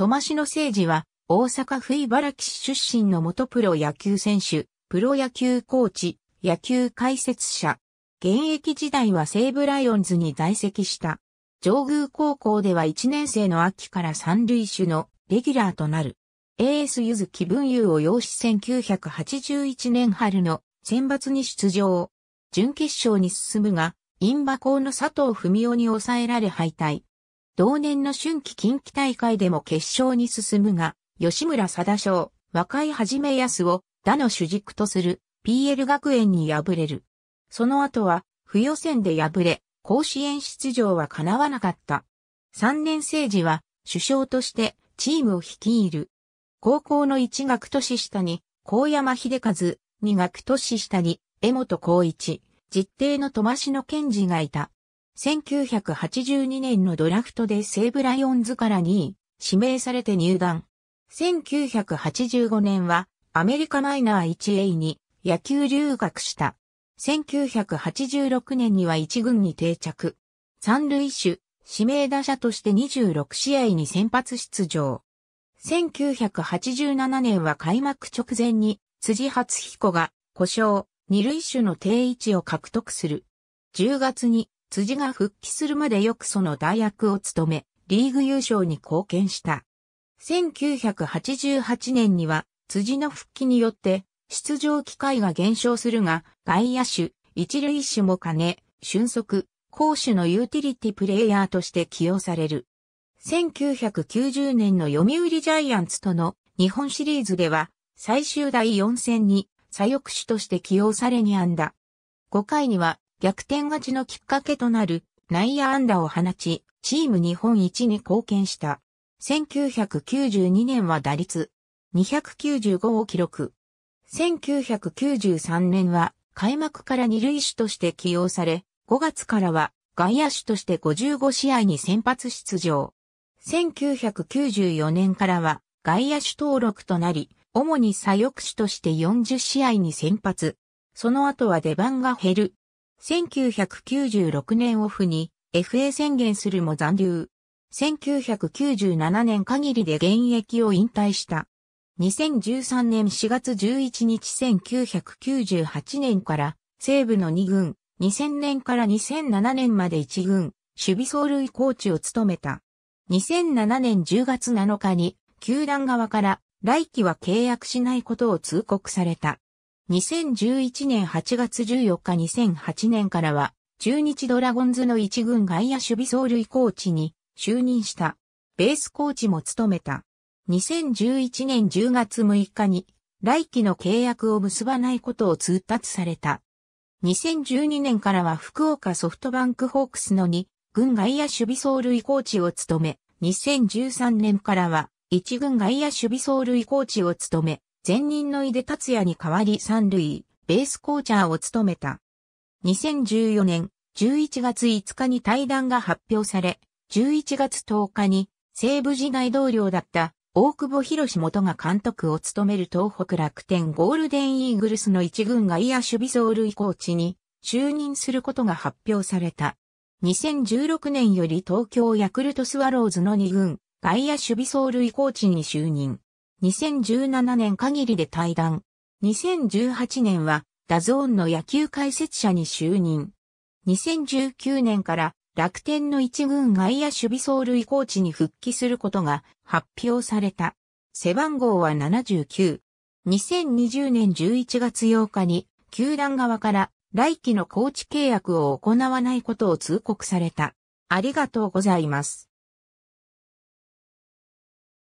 戸増の政治は、大阪府茨城市出身の元プロ野球選手、プロ野球コーチ、野球解説者。現役時代は西武ライオンズに在籍した。上宮高校では1年生の秋から三塁手のレギュラーとなる。エースゆずき文優を養子1981年春の選抜に出場。準決勝に進むが、インバ校の佐藤文夫に抑えられ敗退。同年の春季近畿大会でも決勝に進むが、吉村貞章、若いはじめ安を、打の主軸とする PL 学園に敗れる。その後は、不予選で敗れ、甲子園出場は叶わなかった。三年生時は、首相としてチームを率いる。高校の一学年下に、高山秀和、二学年下に、江本光一、実定の戸増の賢治がいた。1982年のドラフトで西武ライオンズから2位、指名されて入団。1985年はアメリカマイナー 1A に野球留学した。1986年には1軍に定着。三塁手、指名打者として26試合に先発出場。1987年は開幕直前に辻初彦が故障、二塁手の定位置を獲得する。10月に辻が復帰するまでよくその代役を務め、リーグ優勝に貢献した。1988年には、辻の復帰によって、出場機会が減少するが、外野手、一塁手も兼ね、俊足、攻守のユーティリティプレイヤーとして起用される。1990年の読売ジャイアンツとの日本シリーズでは、最終第4戦に左翼手として起用されにんだ。5回には逆転勝ちのきっかけとなる内野安打を放ち、チーム日本一に貢献した。1992年は打率295を記録。1993年は開幕から二塁手として起用され、5月からは外野手として55試合に先発出場。1994年からは外野手登録となり、主に左翼手として40試合に先発。その後は出番が減る1996年オフに FA 宣言するも残留。1997年限りで現役を引退した。2013年4月11日1998年から西部の2軍、2000年から2007年まで1軍、守備走塁コーチを務めた。2007年10月7日に球団側から来季は契約しないことを通告された。2011年8月14日2008年からは、中日ドラゴンズの一軍外野守備走塁コーチに就任した。ベースコーチも務めた。2011年10月6日に来期の契約を結ばないことを通達された。2012年からは福岡ソフトバンクホークスの2軍外野守備走塁コーチを務め、2013年からは1軍外野守備走塁コーチを務め、前任の井出達也に代わり三塁、ベースコーチャーを務めた。2014年11月5日に対談が発表され、11月10日に西武時代同僚だった大久保博元が監督を務める東北楽天ゴールデンイーグルスの一軍外野守備走塁コーチに就任することが発表された。2016年より東京ヤクルトスワローズの二軍外野守備走塁コーチに就任。2017年限りで退団。2018年は、ダゾーンの野球解説者に就任。2019年から楽天の一軍外野守備走塁コーチに復帰することが発表された。背番号は79。2020年11月8日に球団側から来期のコーチ契約を行わないことを通告された。ありがとうございます。